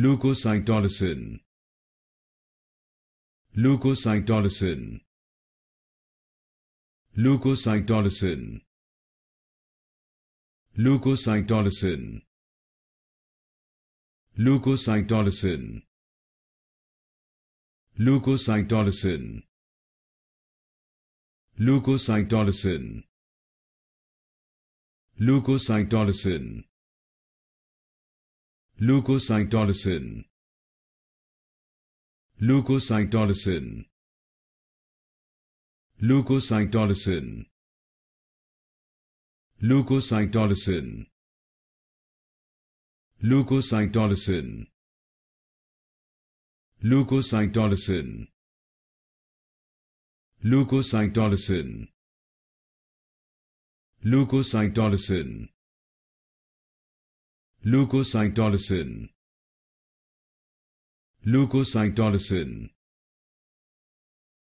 leukocytotoxin leukocytotoxin leukocytotoxin leukocytotoxin leukocytotoxin leukocytotoxin leukocytotoxin leukocytotoxin leukocytolysin leukocytolysin leukocytolysin leukocytolysin leukocytolysin leukocytolysin leukocytolysin leukocytolysin leukocytolysin leukocytolysin